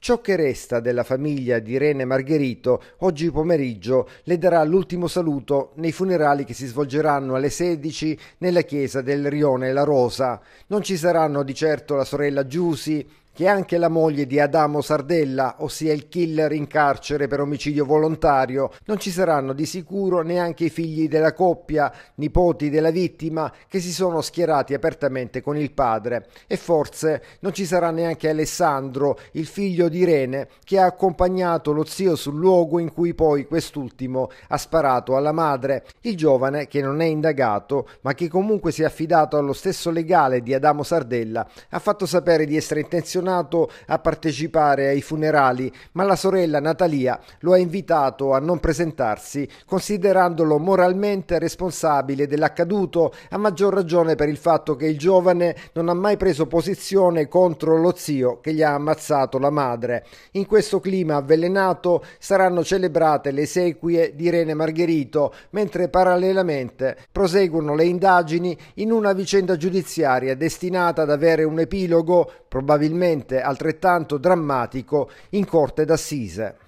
Ciò che resta della famiglia di Irene Margherito oggi pomeriggio le darà l'ultimo saluto nei funerali che si svolgeranno alle 16 nella chiesa del Rione La Rosa. Non ci saranno di certo la sorella Giusi, che anche la moglie di Adamo Sardella, ossia il killer in carcere per omicidio volontario, non ci saranno di sicuro neanche i figli della coppia, nipoti della vittima, che si sono schierati apertamente con il padre. E forse non ci sarà neanche Alessandro, il figlio di Irene, che ha accompagnato lo zio sul luogo in cui poi quest'ultimo ha sparato alla madre, il giovane che non è indagato, ma che comunque si è affidato allo stesso legale di Adamo Sardella, ha fatto sapere di essere intenzionato tornato a partecipare ai funerali, ma la sorella Natalia lo ha invitato a non presentarsi, considerandolo moralmente responsabile dell'accaduto, a maggior ragione per il fatto che il giovane non ha mai preso posizione contro lo zio che gli ha ammazzato la madre. In questo clima avvelenato saranno celebrate le esequie di Rene Margherito, mentre parallelamente proseguono le indagini in una vicenda giudiziaria destinata ad avere un epilogo probabilmente avvenimento altrettanto drammatico in corte d'assise.